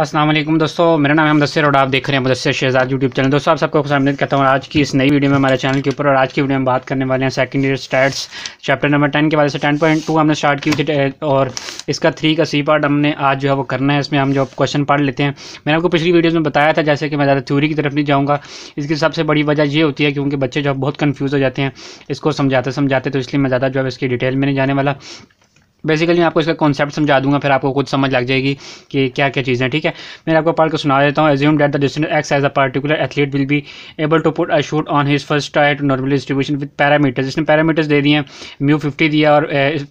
असलम दोस्तों मेरा नाम है मुदसर और आप देख रहे हैं मुदसर शहजाद यूट्यूब चैनल दोस्तों आप सबको खुशामद कहता हूँ आज की इस नई वीडियो में हमारे चैनल के ऊपर और आज की वीडियो में बात करने वाले हैं second year stats chapter number ten के बारे से टेन पॉइंट टू हमने स्टार्ट की थी और इसका थ्री का सी पार्ट हमने आज जो है वो करना है इसमें हम जो क्वेश्चन पढ़ लेते हैं मैंने आपको पिछली वीडियोज़ में बताया था जैसे कि मैं ज़्यादा थ्योरी की तरफ नहीं जाऊँगा इसकी सबसे बड़ी वजह ये होती है क्योंकि बच्चे जो बहुत कन्फ्यूज़ हो जाते हैं इसको समझाते समझाते तो इसलिए मैं ज़्यादा जो है इसकी डिटेल में नहीं जाने वाला बेसिकली मैं आपको इसका कॉन्सेप्ट समझा दूंगा फिर आपको कुछ समझ लग जाएगी कि क्या क्या चीज़ें ठीक है मैं आपको पढ़ के सुना देता हूँ assume that the distance x as a particular athlete will be able to put a shot on his first try normal distribution with parameters जिसने पैरामीटर्स दे दिए म्यू फिफ्टी दिया और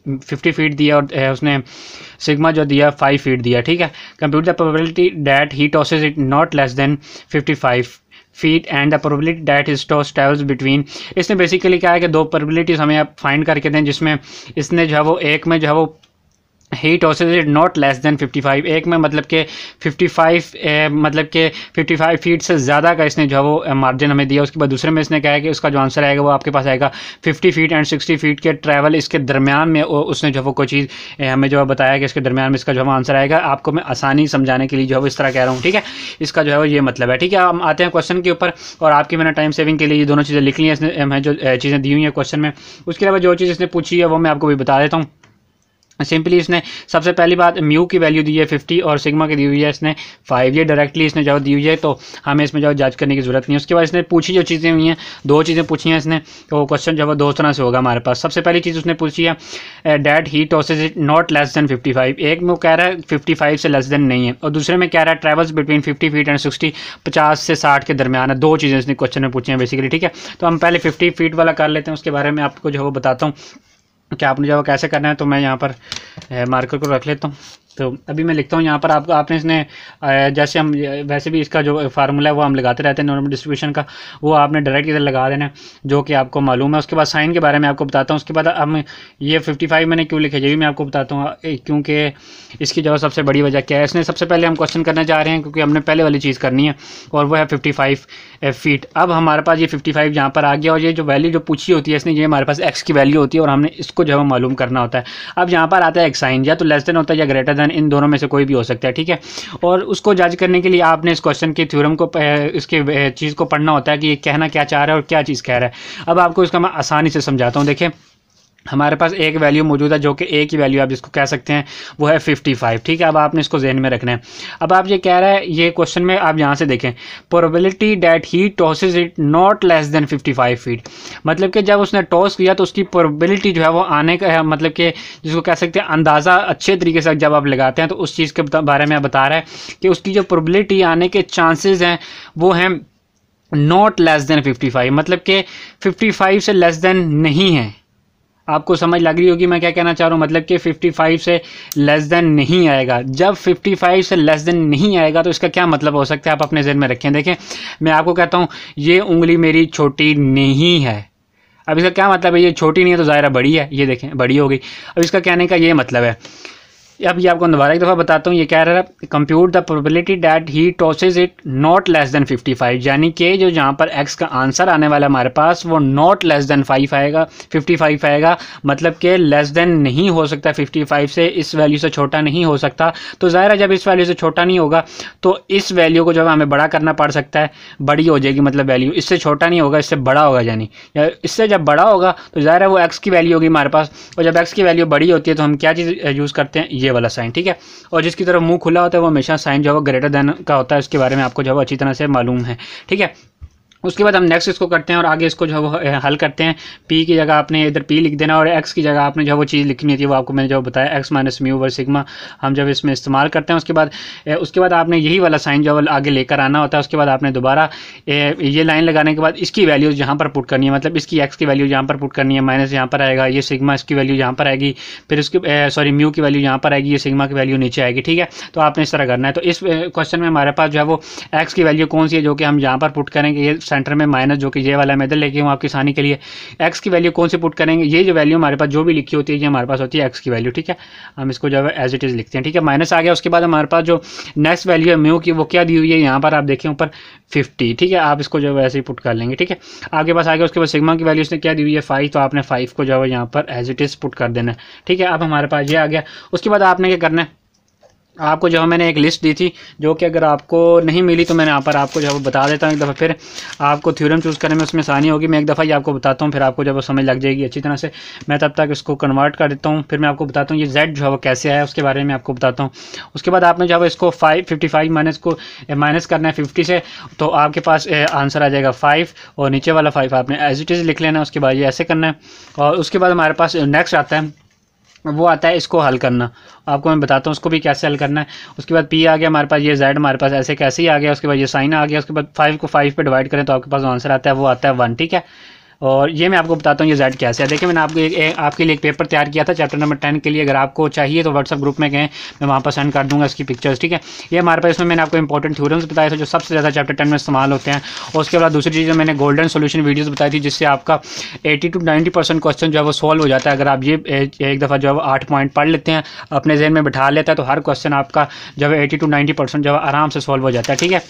फिफ्टी eh, फीट दिया और eh, उसने sigma जो दिया फाइव फीट दिया ठीक है compute the probability that he tosses it not less than fifty five feet and the probability that is toss travels between इसने बेसिकली क्या है कि दो प्रोबिलिटीज़ हमें आप फाइंड करके दें जिसमें इसने जो है वो एक में जो है वो ही tosses is not less than 55 एक में मतलब के 55 ए, मतलब के 55 फीट से ज़्यादा का इसने जो है वो मार्जिन हमें दिया उसके बाद दूसरे में इसने कहा है कि उसका जो आंसर आएगा वो आपके पास आएगा 50 फीट एंड 60 फीट के ट्रैवल इसके दरमियान में उसने जो है वो कोई चीज़ हमें जो है बताया कि इसके दरमियान में इसका जो है आंसर आएगा आपको मैं आसानी समझाने के लिए जो है वो इस तरह कह रहा हूँ ठीक है इसका जो है वो ये मतलब है ठीक है हम आते हैं क्वेश्चन के ऊपर और आपकी मैंने टाइम सेविंग के लिए ये दोनों चीज़ें लिख ली हैं इसने जो चीज़ें दी हुई हैं क्वेश्चन में उसके अलावा जो चीज़ इसने पूछी है वो मैं आपको भी बता देता हूँ सिंपली इसने सबसे पहली बात म्यू की वैल्यू दी है फिफ्टी और सिग्मा की दी हुई है इसने फाइव ये डायरेक्टली इसने जो दी हुई है तो हमें इसमें जो जज करने की ज़रूरत नहीं है उसके बाद इसने पूछी जो चीज़ें हुई हैं दो चीज़ें पूछी हैं इसने तो क्वेश्चन जो है दो तरह से होगा हमारे पास सबसे पहली चीज़ उसने पूछी है that he tosses is not less than fifty five एक में वो कह रहा है फिफ्टी फाइव से लेस देन नहीं है और दूसरे में कह रहा है travels between fifty feet and sixty पचास से साठ के दरमियान है दो चीज़ें इसने क्वेश्चन में पूछी हैं बेसिकली ठीक है तो हम पहले फिफ्टी फीट वाला कर लेते हैं उसके बारे में आपको जो है वो बताता हूँ कि आपने जब कैसे करना है तो मैं यहाँ पर मार्कर को रख लेता हूँ तो अभी मैं लिखता हूँ यहाँ पर आपको आपने इसने जैसे हम वैसे भी इसका जो फार्मूला है वो हम लगाते रहते हैं नॉर्मल डिस्ट्रीब्यूशन का वो आपने डायरेक्ट इधर लगा देना जो कि आपको मालूम है उसके बाद साइन के बारे में आपको बताता हूँ उसके बाद हम ये फिफ्टी फाइव मैंने क्यों लिखे ये भी मैं आपको बताता हूँ क्योंकि इसकी जो सबसे बड़ी वजह क्या है इसने सबसे पहले हम क्वेश्चन करने जा रहे हैं क्योंकि हमने पहले वाली चीज़ करनी है और वह है फिफ्टी फाइव फीट अब हमारे पास ये फिफ्टी फाइव यहाँ पर आ गया और ये जो वैल्यू जो पूछी होती है इसने ये हमारे पास एक्स की वैल्यू होती है और हमने इसको जो है मालूम करना होता है अब यहाँ पर आता है एक्साइन या तो लेस देन होता है या ग्रेटर देन कंडीशन इन दोनों में से कोई भी हो सकता है ठीक है और उसको जज करने के लिए आपने इस क्वेश्चन के थ्योरम को इसके चीज़ को पढ़ना होता है कि ये कहना क्या चाह रहा है और क्या चीज़ कह रहा है अब आपको इसका मैं आसानी से समझाता हूँ देखें हमारे पास एक वैल्यू मौजूद है जो कि एक ही वैल्यू आप जिसको कह सकते हैं वो है 55 ठीक है अब आपने इसको जहन में रखना है अब आप ये कह रहा है ये क्वेश्चन में आप यहाँ से देखें probability that he tosses it not less than 55 feet मतलब कि जब उसने टॉस किया तो उसकी प्रोबेबिलिटी जो है वो आने का है मतलब कि जिसको कह सकते हैं अंदाज़ा अच्छे तरीके से जब आप लगाते हैं तो उस चीज़ के बारे में बता रहा है कि उसकी जो प्रोबिलिटी आने के चांसेज़ हैं वो हैं नॉट लेस देन फाइव मतलब कि फाइव से लेस देन नहीं है आपको समझ लग रही होगी मैं क्या कहना चाह रहा हूँ मतलब कि 55 से लेस देन नहीं आएगा जब 55 से लेस देन नहीं आएगा तो इसका क्या मतलब हो सकता है आप अपने जहन में रखें देखें मैं आपको कहता हूँ ये उंगली मेरी छोटी नहीं है अब इसका क्या मतलब है ये छोटी नहीं है तो ज़ाहिर बड़ी है ये देखें बड़ी हो गई अब इसका कहने का ये मतलब है अब ये आपको दोबारा एक दफ़ा बताता हूँ ये कह रहा है compute the probability that he tosses it not less than 55 यानी कि जो जहाँ पर एक्स का आंसर आने वाला हमारे पास वो नॉट लेस देन फाइव आएगा 55 आएगा मतलब कि लेस देन नहीं हो सकता 55 से इस वैल्यू से छोटा नहीं हो सकता तो ज़ाहिर है जब इस वैल्यू से छोटा नहीं होगा तो इस वैल्यू को जब हमें बड़ा करना पड़ सकता है बड़ी हो जाएगी मतलब वैल्यू इससे छोटा नहीं होगा इससे बड़ा होगा यानी या इससे जब बड़ा होगा तो ज़ाहिर है वो एक्स की वैल्यू होगी हमारे पास और जब एक्स की वैल्यू बड़ी होती है तो हम क्या चीज़ यूज़ करते हैं ये वाला साइन ठीक है और जिसकी तरफ मुंह खुला होता है वो हमेशा साइन जो है ग्रेटर देन का होता है उसके बारे में आपको जो है अच्छी तरह से मालूम है ठीक है उसके बाद हम नेक्स्ट इसको करते हैं और आगे इसको जो है हल करते हैं पी की जगह आपने इधर पी लिख देना और एक्स की जगह आपने जो है वो चीज़ लिखनी थी वो आपको मैंने जो बताया x minus mu over sigma हम जब इसमें इस्तेमाल करते हैं उसके बाद उसके बाद आपने यही वाला साइन जो है आगे लेकर आना होता है उसके बाद आपने दोबारा ये लाइन लगाने के बाद इसकी वैल्यूज़ यहाँ पर पुट करनी है मतलब इसकी एक्स की वैल्यू यहाँ पर पुट करनी है माइनस यहाँ पर आएगा ये सिग्मा इसकी वैल्यू यहाँ पर आएगी फिर उसकी सॉरी म्यू की वैल्यू यहाँ पर आएगी ये सिग्मा की वैल्यू नीचे आएगी ठीक है तो आपने इस तरह करना है तो इस क्वेश्चन में हमारे पास जो है वो एक्स की वैल्यू कौन सी है जो कि हम यहाँ पर पुट करेंगे ये सेंटर में माइनस जो कि ये वाला इधर लेके हूँ आपकी आसानी के लिए एक्स की वैल्यू कौन सी पुट करेंगे ये जो वैल्यू हमारे पास जो भी लिखी होती है ये हमारे पास होती है एक्स की वैल्यू ठीक है हम इसको जो है एज इट इज़ लिखते हैं ठीक है माइनस आ गया उसके बाद हमारे पास जो नेक्स्ट वैल्यू है म्यू की वो क्या दी हुई है यहाँ पर आप देखें ऊपर फिफ्टी ठीक है आप इसको जो है ऐसे ही पुट कर लेंगे ठीक है आपके पास आ गया उसके बाद सिग्मा की वैल्यू इसने क्या दी हुई है फाइव तो आपने फाइव को जो है यहाँ पर एज इट इज़ पुट कर देना है ठीक है अब हमारे पास ये आ गया उसके बाद आपने क्या करना है आपको जो है मैंने एक लिस्ट दी थी जो कि अगर आपको नहीं मिली तो मैंने यहाँ पर आपको जो है बता देता हूँ एक दफ़ा फिर आपको थ्योरम चूज़ करने में उसमें आसानी होगी मैं एक दफ़ा ये आपको बताता हूँ फिर आपको जब समझ लग जाएगी अच्छी तरह से मैं तब तक इसको कन्वर्ट कर देता हूँ फिर मैं आपको बताता हूँ ये जेड जो है वो कैसे आया उसके बारे में आपको बताता हूँ उसके बाद आपने जो है इसको फाइव फिफ्टी फाइव माइनस को माइनस करना है फिफ्टी से तो आपके पास आंसर आ जाएगा फाइव और नीचे वाला फाइव आपने एज इट इज़ लिख लेना उसके बाद ये ऐसे करना है और उसके बाद हमारे पास नेक्स्ट आता है वो आता है इसको हल करना आपको मैं बताता हूँ उसको भी कैसे हल करना है उसके बाद पी आ गया हमारे पास ये जेड हमारे पास ऐसे कैसे ही आ गया उसके बाद ये साइन आ गया उसके बाद फाइव को फाइव पे डिवाइड करें तो आपके पास आंसर आता है वो आता है वन ठीक है और ये मैं आपको बताता हूँ ये जेड कैसे है देखिए मैंने आपको एक आपके लिए एक पेपर तैयार किया था चैप्टर नंबर टेन के लिए अगर आपको चाहिए तो व्हाट्सअप ग्रुप में गए मैं वहाँ पर सेंड कर दूँगा इसकी पिक्चर्स ठीक है ये हमारे पास इसमें मैंने आपको इंपॉर्टेंट थ्योरम्स बताए थे जो सबसे ज़्यादा चैप्टर टेन में इस्तेमाल होते हैं और उसके बाद दूसरी चीज़ मैंने गोल्डन सोल्यूशन वीडियोज़ बताई थी जिससे आपका एटी टू नाइन्टी क्वेश्चन जो है वो सॉल्व हो जाता है अगर आप ये एक दफ़ा जो है आठ पॉइंट पढ़ लेते हैं अपने जहन में बैठा लेता है तो हर क्वेश्चन आपका जो है एटी टू नाइन्टी परसेंट जो है आराम से सॉल्व हो जाता है ठीक है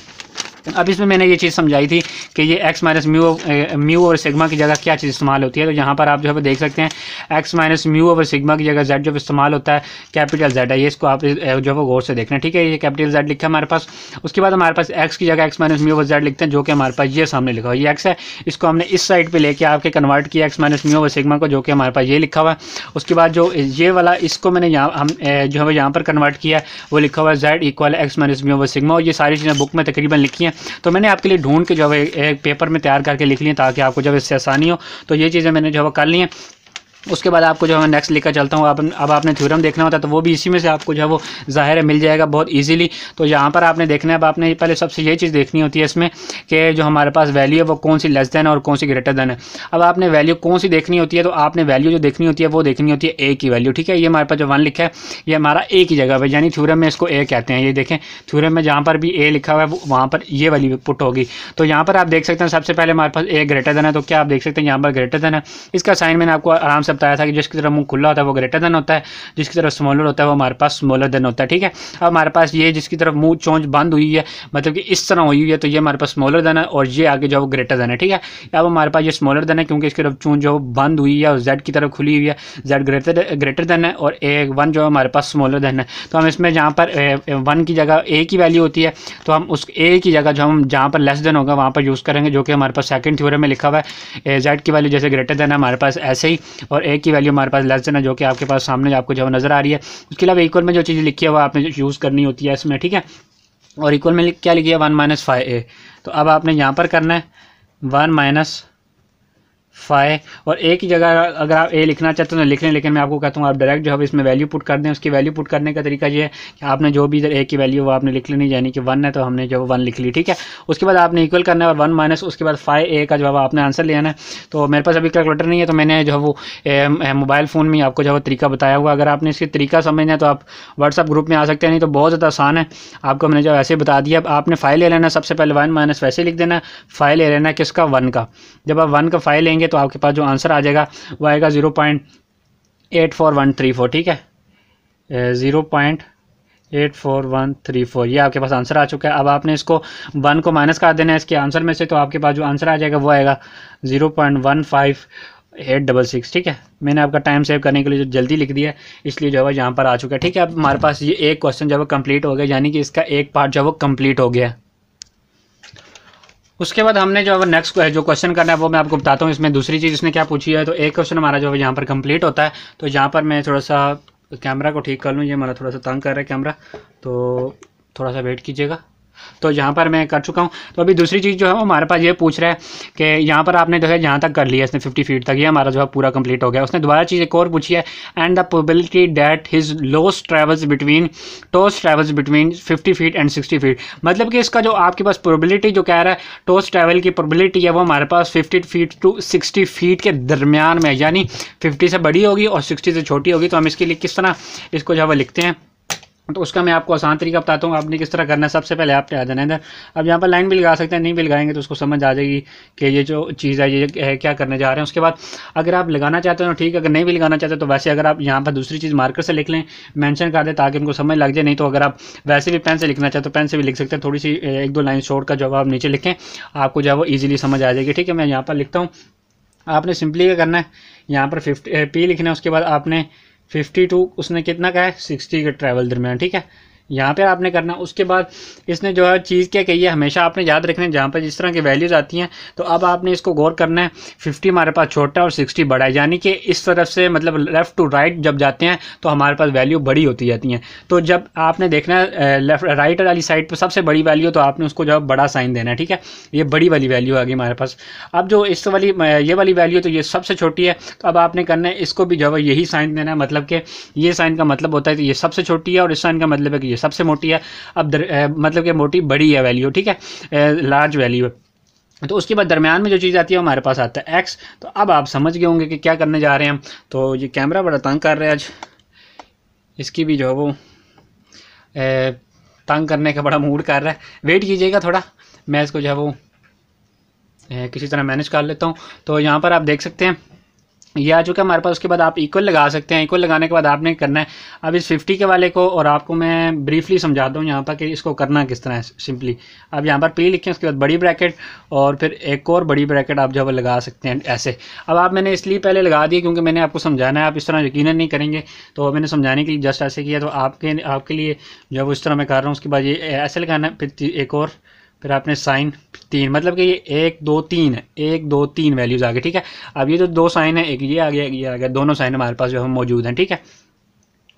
सकते हैं अब इसमें मैंने ये चीज़ समझाई थी कि ये एक्स माइनस म्यू म्यू और सिग्मा की जगह क्या चीज़ इस्तेमाल होती है तो यहाँ पर आप जो है देख सकते हैं एक्स माइनस म्यू और सिग्मा की जगह जेड जो इस्तेमाल होता है कैपिटल जेड है ये इसको आप जो है गौर से देखना है ठीक है ये कैपिटल जेड लिखा है हमारे पास उसके बाद हमारे पास एक्स की जगह एक्स माइनस म्यू जेड लिखते हैं जो कि हमारे पास ये सामने लिखा हुआ ये एक्स है इसको हमने इस साइड पर लेके आपके कन्वर्ट किया एक्स माइनस म्यू सिग्मा को जो कि हमारे पास ये लिखा हुआ है उसके बाद जो ये वाला इसको मैंने यहाँ हम जो है यहाँ पर कन्वर्ट किया वो लिखा हुआ है z equal x minus mu sigma और ये सारी चीज़ें बुक में तकरीबन लिखी हैं तो मैंने आपके लिए ढूंढ के जो है पेपर में तैयार करके लिख लिया ताकि आपको जब इससे आसानी हो तो ये चीज़ें मैंने जो है कर ली हैं उसके बाद आपको जो है नेक्स्ट लेकर चलता हूँ आप, अब आपने थ्योरम देखना होता है तो वो भी इसी में से आपको जो है वो ज़ाहिर है मिल जाएगा बहुत ईजिली तो यहाँ पर आपने देखना है अब आपने पहले सबसे ये चीज़ देखनी होती है इसमें कि जो हमारे पास वैल्यू है वो कौन सी लेस देन और कौन सी ग्रेटर देन है अब आपने वैल्यू कौन सी देखनी होती है तो आपने वैल्यू जो देखनी होती है वो देखनी होती है ए की वैल्यू ठीक है ये हमारे पास जो वन लिखा है ये हमारा ए की जगह पर यानी थ्यूरम में इसको ए कहते हैं ये देखें थ्यूरम में जहाँ पर भी ए लिखा हुआ है वहाँ पर ये वैल्यू पुट होगी तो यहाँ पर आप देख सकते हैं सबसे पहले हमारे पास ए ग्रेटर देन है तो क्या आप देख सकते हैं यहाँ पर ग्रेटर देन है इसका साइन मैंने आपको आराम से बताया था कि जिसकी तरफ मुंह खुला होता है वो ग्रेटर देन होता है जिसकी तरफ स्मॉलर होता है वो हमारे पास स्मॉलर देन होता है ठीक है अब हमारे पास ये जिसकी तरफ मुंह चोंच बंद हुई है मतलब कि इस तरह हुई हुई है तो ये हमारे पास स्मॉलर देन है और ये आगे जो है वो ग्रेटर देन है ठीक है अब हमारे पास ये स्मॉलर देन है क्योंकि इसकी तरफ चोंच जो बंद हुई है और जेड की तरफ खुली हुई है जेड ग्रेटर ग्रेटर देन है और ए वन जो है हमारे पास स्मॉलर देन है तो हम इसमें जहाँ पर वन की जगह ए की वैल्यू होती है तो हम उस ए की जगह जो हम जहाँ पर लेस देन होगा वहाँ पर यूज़ करेंगे जो कि हमारे पास सेकंड थ्योरम में लिखा हुआ है जेड की वैल्यू जैसे ग्रेटर देन है हमारे पास ऐसे ही और ए की वैल्यू हमारे पास लेस देन है जो कि आपके पास सामने आपको जो नज़र आ रही है उसके अलावा इक्वल में जो चीज़ लिखी है वो आपने यूज़ करनी होती है इसमें ठीक है और इक्वल में क्या लिखी है वन माइनस फाइव ए तो अब आपने यहाँ पर करना है वन माइनस फाइव और एक ही जगह अगर आप ए लिखना चाहते हो तो लिख लें लेकिन मैं आपको कहता हूँ आप डायरेक्ट जो है इसमें वैल्यू पुट कर दें उसकी वैल्यू पुट करने का तरीका ये है कि आपने जो भी इधर ए की वैल्यू वो आपने लिख लेनी यानी कि वन है तो हमने जो वन लिख ली ठीक है उसके बाद आपने इक्वल करना है और वन माइनस उसके बाद फाइव ए का जो है आपने आंसर लेना है तो मेरे पास अभी कैलकुलेटर नहीं है तो मैंने जो है वो मोबाइल फ़ोन में आपको जो है तरीका बताया हुआ अगर आपने इसकी तरीका समझना है तो आप व्हाट्सअप ग्रुप में आ सकते हैं नहीं तो बहुत ज़्यादा आसान है आपको मैंने जो ऐसे बता दिया आपने फाइल ले लेना सबसे पहले वन माइनस वैसे लिख देना फाइल ले लेना किसका वन का जब आप वन का फाइल लेंगे करेंगे तो आपके पास जो आंसर आ जाएगा वो आएगा zero point eight four one three four ठीक है zero point eight four one three four ये आपके पास आंसर आ चुका है अब आपने इसको वन को माइनस कर देना है इसके आंसर में से तो आपके पास जो आंसर आ जाएगा वो आएगा zero point one five eight double six ठीक है मैंने आपका टाइम सेव करने के लिए जो जल्दी लिख दिया है इसलिए जो है यहाँ पर आ चुका है ठीक है अब हमारे पास ये एक क्वेश्चन जो है कंप्लीट हो गया यानी कि इसका एक पार्ट जो है वो कंप्लीट हो गया उसके बाद हमने जो अगर नेक्स्ट जो क्वेश्चन करना है वो मैं आपको बताता हूँ इसमें दूसरी चीज़ इसने क्या पूछी है तो एक क्वेश्चन हमारा जो है यहाँ पर कंप्लीट होता है तो यहाँ पर मैं थोड़ा सा कैमरा को ठीक कर लूँ ये हमारा थोड़ा सा तंग कर रहा है कैमरा तो थोड़ा सा वेट कीजिएगा तो यहाँ पर मैं कर चुका हूँ तो अभी दूसरी चीज़ जो है वो हमारे पास ये पूछ रहा है कि यहाँ पर आपने देखा यहाँ तक कर लिया इसने फिफ्टी फीट तक ये हमारा जो है पूरा कंप्लीट हो गया उसने दोबारा चीज़ एक और पूछी है and the probability that his lost travels between toss travels between fifty feet and sixty feet मतलब कि इसका जो आपके पास प्रोबिलिटी जो कह रहा है टोस ट्रेवल की प्रोबिलिटी है वो हमारे पास fifty feet to sixty feet के दरमियान में यानी फिफ्टी से बड़ी होगी और सिक्सटी से छोटी होगी तो हम इसके लिए किस तरह इसको जो है वो लिखते हैं तो उसका मैं आपको आसान तरीका बताता हूँ आपने किस तरह करना है सबसे पहले आपने आ जाना है अब यहाँ पर लाइन भी लगा सकते हैं नहीं भी लगाएंगे तो उसको समझ आ जाएगी कि ये जो चीज़ है ये है, क्या करने जा रहे हैं उसके बाद अगर आप लगाना चाहते हो ठीक है अगर नहीं भी लगाना चाहते तो वैसे अगर आप यहाँ पर दूसरी चीज़ मार्कर से लिख लें मैंशन कर दें ताकि उनको समझ लग जाए नहीं तो अगर आप वैसे भी पेन से लिखना चाहते हो पेन तो से भी लिख सकते हैं थोड़ी सी एक दो लाइन शॉर्ट का जो आप नीचे लिखें आपको जो है वो ईजिली समझ आ जाएगी ठीक है मैं यहाँ पर लिखता हूँ आपने सिंपली क्या करना है यहाँ पर फिफ्टी पी लिखना है उसके बाद आपने फिफ्टी टू उसने कितना का है सिक्सटी के ट्रैवल दरमियान ठीक है यहाँ पे आपने करना उसके बाद इसने जो है चीज़ क्या कही है हमेशा आपने याद रखना है जहाँ पर जिस तरह की वैल्यूज़ आती हैं तो अब आपने इसको गौर करना है फिफ्टी हमारे पास छोटा और सिक्सटी बड़ा है यानी कि इस तरफ से मतलब लेफ़्ट टू राइट जब जाते हैं तो हमारे पास वैल्यू बड़ी होती जाती हैं तो जब आपने देखना है लेफ्ट राइट वाली साइड पर सबसे बड़ी वैल्यू तो आपने उसको जो है बड़ा साइन देना है ठीक है ये बड़ी वाली वैल्यू आ गई हमारे पास अब जो इस वाली ये वाली वैल्यू तो ये सबसे छोटी है तो अब आपने करना है इसको भी जो है यही साइन देना है मतलब कि ये साइन का मतलब होता है कि तो ये सबसे छोटी है और इस साइन का मतलब है कि ये वैल्यू सबसे मोटी है अब दर, ए, मतलब कि मोटी बड़ी है वैल्यू ठीक है लार्ज वैल्यू है तो उसके बाद दरमियान में जो चीज़ आती है हमारे पास आता है एक्स तो अब आप समझ गए होंगे कि क्या करने जा रहे हैं हम तो ये कैमरा बड़ा तंग कर रहे हैं आज इसकी भी जो है वो ए, तंग करने का बड़ा मूड कर रहा है वेट कीजिएगा थोड़ा मैं इसको जो है वो ए, किसी तरह मैनेज कर लेता हूँ तो यहाँ पर आप देख सकते हैं ये आ चुका है हमारे पास उसके बाद आप इक्वल लगा सकते हैं इक्वल लगाने के बाद आपने करना है अब इस 50 के वाले को और आपको मैं ब्रीफली समझा दूँ यहाँ पर कि इसको करना किस तरह है सिंपली अब यहाँ पर पी लिखें उसके बाद बड़ी ब्रैकेट और फिर एक और बड़ी ब्रैकेट आप जो है लगा सकते हैं ऐसे अब आप मैंने इसलिए पहले लगा दिए क्योंकि मैंने आपको समझाना है आप इस तरह यकीन नहीं करेंगे तो मैंने समझाने के लिए जस्ट ऐसे किया तो आपके आपके लिए जो इस तरह मैं कर रहा हूँ उसके बाद ये ऐसे लगाना है फिर एक और फिर आपने साइन तीन मतलब कि ये एक दो तीन है एक दो तीन वैल्यूज़ आ गए ठीक है अब ये जो दो साइन है एक ये आ गया ये आ गया दोनों साइन हमारे पास जो हम मौजूद हैं ठीक है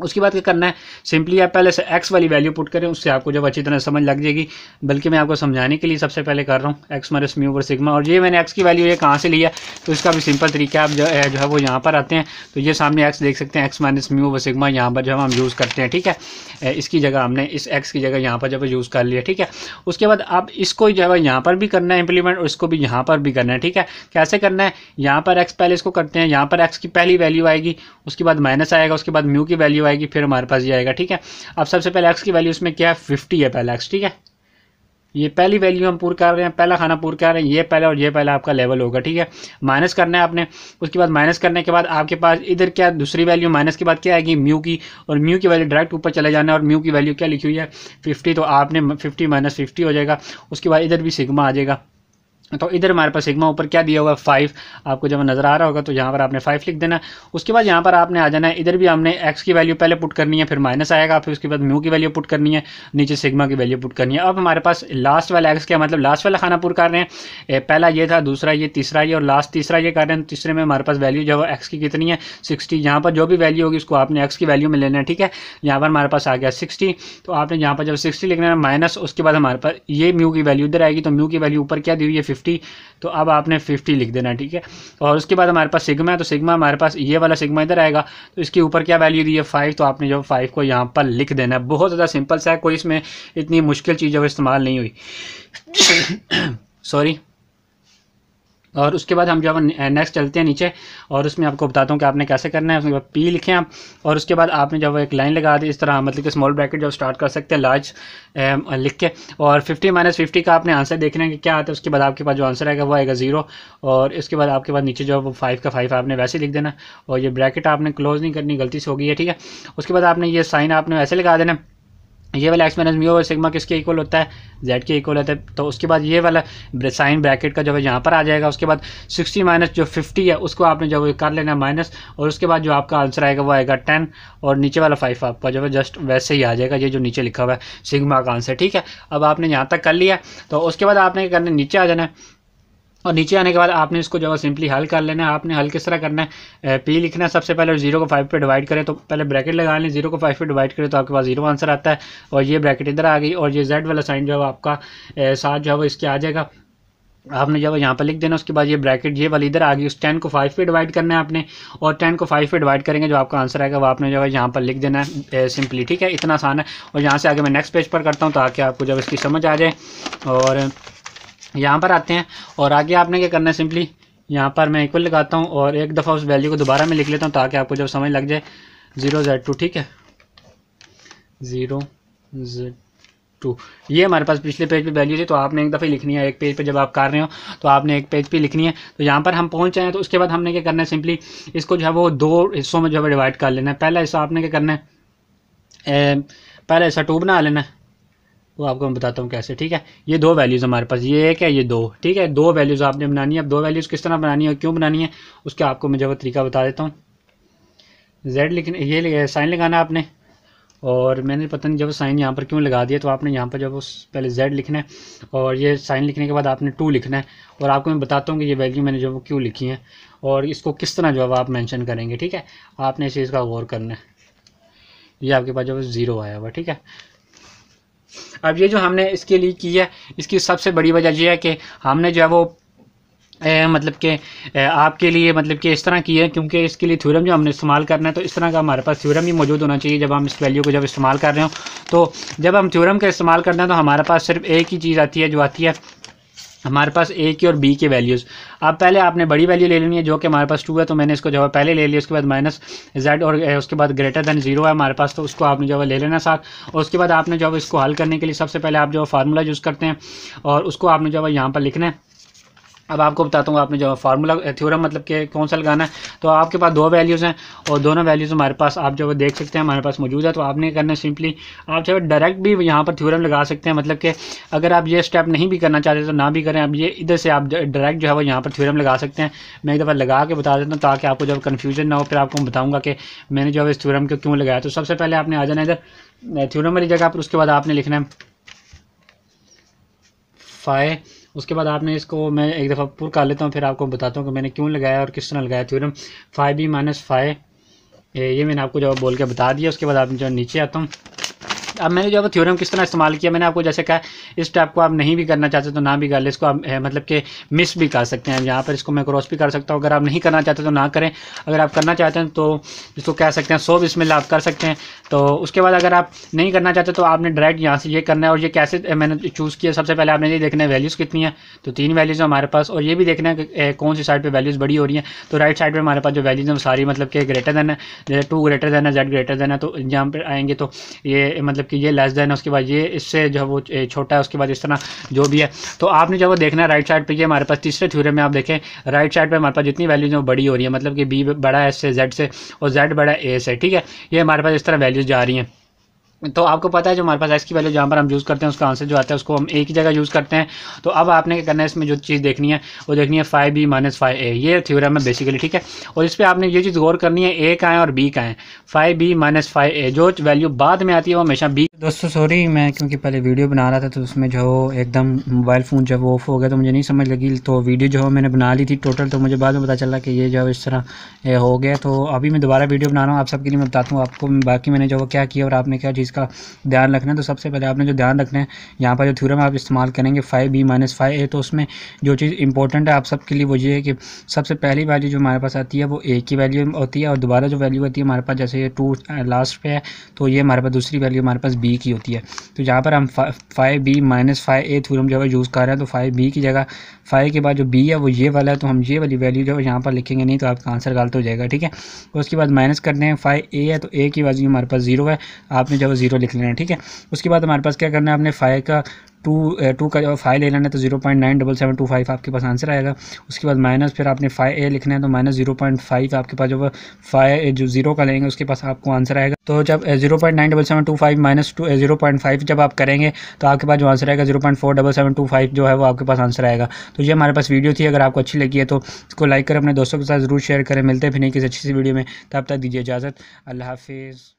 उसके बाद क्या करना है सिंपली आप पहले से एक्स वाली वैल्यू पुट करें उससे आपको जब अच्छी तरह समझ लग जाएगी बल्कि मैं आपको समझाने के लिए सबसे पहले कर रहा हूँ x minus mu over sigma और ये मैंने एक्स की वैल्यू ये कहाँ से लिया तो इसका भी सिंपल तरीका आप जो है जो है वो यहाँ पर आते हैं तो ये सामने एक्स देख सकते हैं x minus mu over sigma यहाँ पर जब हम यूज़ करते हैं ठीक है इसकी जगह हमने इस एक्स की जगह यहाँ पर जब यूज़ कर लिया ठीक है उसके बाद आप इसको जो है यहाँ पर भी करना है इंप्लीमेंट और इसको भी यहाँ पर भी करना है ठीक है कैसे करना है यहाँ पर एक्स पहले इसको करते हैं यहाँ पर एक्स की पहली वैल्यू आएगी उसके बाद माइनस आएगा उसके बाद म्यू की वैल्यू आएगी फिर हमारे पास ये आएगा ठीक है अब सबसे पहले एक्स की वैल्यू इसमें क्या है फिफ्टी है पहला एक्स ठीक है ये पहली वैल्यू हम पूर कर रहे हैं पहला खाना पूर कर रहे हैं ये पहला और ये पहला आपका लेवल होगा ठीक है माइनस करना है आपने उसके बाद माइनस करने के बाद आपके पास इधर क्या दूसरी वैल्यू माइनस के बाद क्या आएगी म्यू की और म्यू की वैल्यू डायरेक्ट ऊपर चले जाना है और म्यू की वैल्यू क्या लिखी हुई है फिफ्टी तो आपने फिफ्टी माइनस फिफ्टी हो जाएगा उसके बाद इधर भी सिगमा आ जाएगा तो इधर हमारे पास सिग्मा ऊपर क्या दिया हुआ है फाइव आपको जब नज़र आ रहा होगा तो यहाँ पर आपने फाइव लिख देना उसके बाद यहाँ पर आपने आ जाना है इधर भी हमने एक्स की वैल्यू पहले पुट करनी है फिर माइनस आएगा फिर उसके बाद म्यू की वैल्यू पुट करनी है नीचे सिग्मा की वैल्यू पुट करनी है अब हमारे पास लास्ट वाला एक्स क्या मतलब लास्ट वाला खाना पुर कर रहे हैं पहला ये था दूसरा ये तीसरा ये और लास्ट तीसरा ये कर रहे हैं तो तीसरे में हमारे पास वैल्यू जो है एक्स की कितनी है सिक्सटी यहाँ पर जो भी वैल्यू होगी उसको आपने एक्स की वैल्यू में लेना है ठीक है यहाँ पर हमारे पास आ गया सिक्सटी तो आपने यहाँ पर जब सिक्सटी लिखना है माइनस उसके बाद हमारे पास ये म्यू की वैल्यू इधर आएगी तो म्यू की वैल्यू ऊपर क्या दी हुई है फिफ्टी तो अब आपने फिफ्टी लिख देना ठीक है और उसके बाद हमारे पास सिग्मा है तो सिग्मा हमारे पास ये वाला सिग्मा इधर आएगा तो इसके ऊपर क्या वैल्यू दी है फाइव तो आपने जो फाइव को यहाँ पर लिख देना है बहुत ज़्यादा सिंपल सा है कोई इसमें इतनी मुश्किल चीज़ है इस्तेमाल नहीं हुई सॉरी और उसके बाद हम जो है नेक्स्ट चलते हैं नीचे और उसमें आपको बताता हूँ कि आपने कैसे करना है उसके बाद पी लिखें आप और उसके बाद आपने जब एक लाइन लगा दी इस तरह मतलब कि स्मॉल ब्रैकेट जब स्टार्ट कर सकते हैं लार्ज लिख के और फिफ्टी माइनस फिफ्टी का आपने आंसर देखना है कि क्या आता है उसके बाद आपके पास जो आंसर आएगा वो आएगा ज़ीरो और इसके बाद आपके पास नीचे जो है वो फाइव का फाइव आपने वैसे लिख देना और ये ब्रैकेट आपने क्लोज नहीं करनी गलती से होगी है ठीक है उसके बाद आपने ये साइन आपने वैसे लगा देना ये वाला माइनस म्यू और सिग्मा किसके इक्वल होता है जेड के इक्वल होता है तो उसके बाद ये वाला साइन ब्रैकेट का जो है यहाँ पर आ जाएगा उसके बाद 60 माइनस जो 50 है उसको आपने जो है कर लेना है माइनस और उसके बाद जो आपका आंसर आएगा वो आएगा 10 और नीचे वाला 5 आपका जो है जस्ट वैसे ही आ जाएगा ये जो नीचे लिखा हुआ है सिगमा का आंसर ठीक है अब आपने यहाँ तक कर लिया तो उसके बाद आपने क्या करना नीचे आ जाना है और नीचे आने के बाद आपने इसको जो है सिंपली हल कर लेना है आपने हल किस तरह करना है पी लिखना है सबसे पहले जीरो को फाइव पे डिवाइड करें तो पहले ब्रैकेट लगा लें जीरो को फाइव पे डिवाइड करें तो आपके पास जीरो आंसर आता है और ये ब्रैकेट इधर आ गई और ये जेड वाला साइन जो है आपका साथ जो है वो इसके आ जाएगा आपने जब यहाँ पर लिख देना उसके बाद ये ब्रैकेट ये वाली इधर आ गई उस टेन को फाइव पे डिवाइड करना है आपने और टेन को फाइव पे डिवाइड करेंगे जो आपका आंसर आएगा वो आपने जो है यहाँ पर लिख देना है सिंपली ठीक है इतना आसान है और यहाँ से आगे मैं नेक्स्ट पेज पर करता हूँ ताकि आपको जब इसकी समझ आ जाए और यहाँ पर आते हैं और आगे आपने क्या करना है सिंपली यहाँ पर मैं इक्वल लगाता हूँ और एक दफ़ा उस वैल्यू को दोबारा मैं लिख लेता हूँ ताकि आपको जब समझ लग जाए ज़ीरो जेड टू ठीक है ज़ीरो जेड टू ये हमारे पास पिछले पेज पे वैल्यू थी तो आपने एक दफ़ा लिखनी है एक पेज पे जब आप कर रहे हो तो आपने एक पेज पे लिखनी है तो यहाँ पर हम पहुँच जाए तो उसके बाद हमने क्या करना है सिंपली इसको जो है वो दो हिस्सों में जो है डिवाइड कर लेना है पहला हिस्सा आपने क्या करना है पहला हिस्सा टू बना लेना है वो तो आपको मैं बताता हूँ कैसे ठीक है ये दो वैल्यूज़ हमारे पास ये एक है ये दो ठीक है दो वैल्यूज़ आपने बनानी है अब दो वैल्यूज़ किस तरह बनानी है और क्यों बनानी है उसके आपको मैं जब तरीका बता देता हूँ जेड लिखने ये साइन लगाना आपने और मैंने पता नहीं जब साइन यहाँ पर क्यों लगा दिया तो आपने यहाँ पर जब उस पहले जेड लिखना है और ये साइन लिखने के बाद आपने टू लिखना है और आपको मैं बताता हूँ कि ये वैल्यू मैंने जो क्यों लिखी है और इसको किस तरह जो आप मेंशन करेंगे ठीक है आपने इस चीज़ का गौर करना है ये आपके पास जब ज़ीरो आया हुआ ठीक है अब ये जो हमने इसके लिए की है इसकी सबसे बड़ी वजह यह है कि हमने जो है वो ए, मतलब ए, आपके लिए मतलब कि इस तरह की है क्योंकि इसके लिए थ्योरम जो हमने इस्तेमाल करना है तो इस तरह का हमारे पास थ्योरम भी मौजूद होना चाहिए जब हम इस वैल्यू को जब इस्तेमाल कर रहे हो तो जब हम थ्योरम का इस्तेमाल करते हैं तो हमारे पास सिर्फ एक ही चीज़ आती है जो आती है हमारे पास ए की और बी के वैल्यूज़ अब पहले आपने बड़ी वैल्यू ले लेनी है जो कि हमारे पास टू है तो मैंने इसको जो है पहले ले लिया उसके बाद माइनस जेड और उसके बाद ग्रेटर देन जीरो है हमारे पास तो उसको आपने जो है ले लेना साथ और उसके बाद आपने जो है इसको हल करने के लिए सबसे पहले आप जो है फार्मूला यूज़ करते हैं और उसको आपने जो है यहाँ पर लिखना है अब आपको बताता हूँ आपने जो फार्मूला थ्योरम मतलब कि कौन सा लगाना है तो आपके पास दो वैल्यूज़ हैं और दोनों वैल्यूज़ हमारे पास आप जो देख सकते हैं हमारे पास मौजूद है तो आपने करना है सिंपली आप चाहे डायरेक्ट भी यहाँ पर थ्योरम लगा सकते हैं मतलब कि अगर आप ये स्टेप नहीं भी करना चाहते तो ना भी करें आप ये इधर से आप डायरेक्ट जो है वो यहाँ पर थ्योरम लगा सकते हैं मैं एक दफ़ा लगा के बता देता हूँ ताकि आपको जब कन्फ्यूजन ना हो फिर आपको बताऊँगा कि मैंने जो है इस थ्योरम को क्यों लगाया तो सबसे पहले आपने आ जाना इधर थ्योरम वाली जगह पर उसके बाद आपने लिखना है फाइव उसके बाद आपने इसको मैं एक दफ़ा पुर कर लेता हूँ फिर आपको बताता हूँ कि मैंने क्यों लगाया और किस तरह लगाया theorem five b minus five ये मैंने आपको जो बोल के बता दिया उसके बाद आप जो नीचे आता हूँ अब मैंने जो है थ्योरम किस तरह इस्तेमाल किया मैंने आपको जैसे कहा इस टाइप को आप नहीं भी करना चाहते तो ना भी कर ले इसको आप मतलब कि मिस भी कर सकते हैं यहाँ पर इसको मैं क्रॉस भी कर सकता हूँ अगर आप नहीं करना चाहते तो ना करें अगर आप करना चाहते हैं तो इसको कह सकते हैं सो बिस्मिल्ला आप कर सकते हैं तो उसके बाद अगर आप नहीं करना चाहते तो आपने डायरेक्ट यहाँ से ये करना है और ये कैसे मैंने चूज़ किया सबसे पहले आपने ये देखना है वैल्यूज़ कितनी है तो तीन वैल्यूज़ हमारे पास और ये भी देखना है कौन सी साइड पर वैल्यूज़ बड़ी हो रही हैं तो राइट साइड पर हमारे पास जो वैल्यूज़ हैं सारी मतलब कि ग्रेटर देन है टू ग्रेटर देन है जेड ग्रेटर देन है तो यहाँ पर आएंगे तो ये मतलब कि ये लेस देन है उसके बाद ये इससे जो है वो छोटा है उसके बाद इस तरह जो भी है तो आपने जो वो देखना है राइट साइड पर हमारे पास तीसरे थ्यूरे में आप देखें राइट साइड पर हमारे पास जितनी वैल्यूज हैं बड़ी हो रही है मतलब कि बी बड़ा है इससे जेड से और जेड बड़ा है ए से ठीक है ये हमारे पास इस तरह वैल्यूज जा रही हैं तो आपको पता है जो हमारे पास एक्स की वैल्यू जहाँ पर हम यूज़ करते हैं उसका आंसर जो आता है उसको हम एक ही जगह यूज़ करते हैं तो अब आपने क्या करना है इसमें जो चीज़ देखनी है वो देखनी है five b minus five a ये थ्योरम है बेसिकली ठीक है और इस पर आपने ये चीज़ गौर करनी है ए का है और बी का है five b minus five a जो वैल्यू बाद में आती है वो हमेशा बी तो दोस्तों सॉरी मैं क्योंकि पहले वीडियो बना रहा था तो उसमें जो एकदम मोबाइल फ़ोन जब ऑफ हो गया तो मुझे नहीं समझ लगी तो वीडियो जो मैंने बना ली थी टोटल तो मुझे बाद में पता चला कि ये जो इस तरह हो गया तो अभी मैं दोबारा वीडियो बना रहा हूँ आप सबके लिए मैं बताता हूँ आपको बाकी मैंने जो क्या किया और आपने क्या चीज़ इसका ध्यान रखना है तो सबसे पहले आपने जो ध्यान रखना है यहाँ पर जो थ्योरम आप इस्तेमाल करेंगे five b minus five a तो उसमें जो चीज़ इंपॉर्टेंट है आप सबके लिए वो ये है कि सबसे पहली वैल्यू जो हमारे पास आती है वो ए की वैल्यू होती है और दोबारा जो वैल्यू आती है हमारे पास जैसे ये टू लास्ट uh, पे है तो ये हमारे पास दूसरी वैल्यू हमारे पास बी की होती है तो यहाँ पर हम five b minus five a theorem जो है यूज़ कर रहे हैं तो फाइव बी की जगह फाइव के बाद जो बी है वो ये वाला है तो हम ये वाली वैल्यू जो है यहाँ पर लिखेंगे नहीं तो आपका आंसर गलत हो जाएगा ठीक है उसके बाद माइनस करने हैं फाइव ए है तो ए की वैल्यू हमारे पास जीरो है आपने जब जीरो लिख लेना ठीक है उसके बाद हमारे पास क्या करना है आपने फाइव का टू टू का फाइव ले लेना है तो zero point nine double seven two five आपके पास आंसर आएगा उसके बाद माइनस फिर आपने फाइव ए लिखना है तो माइनस जीरो पॉइंट फाइव आपके पास जो फाइव जो जीरो का लेंगे उसके पास आपको आंसर आएगा तो जब zero point nine double seven two five minus two zero point five जब आप करेंगे तो आपके पास जो आंसर आएगा zero point four double seven two five जो है वो आपके पास आंसर आएगा तो ये हमारे पास वीडियो थी अगर आपको अच्छी लगी है तो इसको लाइक करें अपने दोस्तों के साथ ज़रूर शेयर करें मिलते हैं फिर नहीं किसी अच्छी सी वीडियो में तब तक दीजिए इजाज़त अल्लाह हाफिज़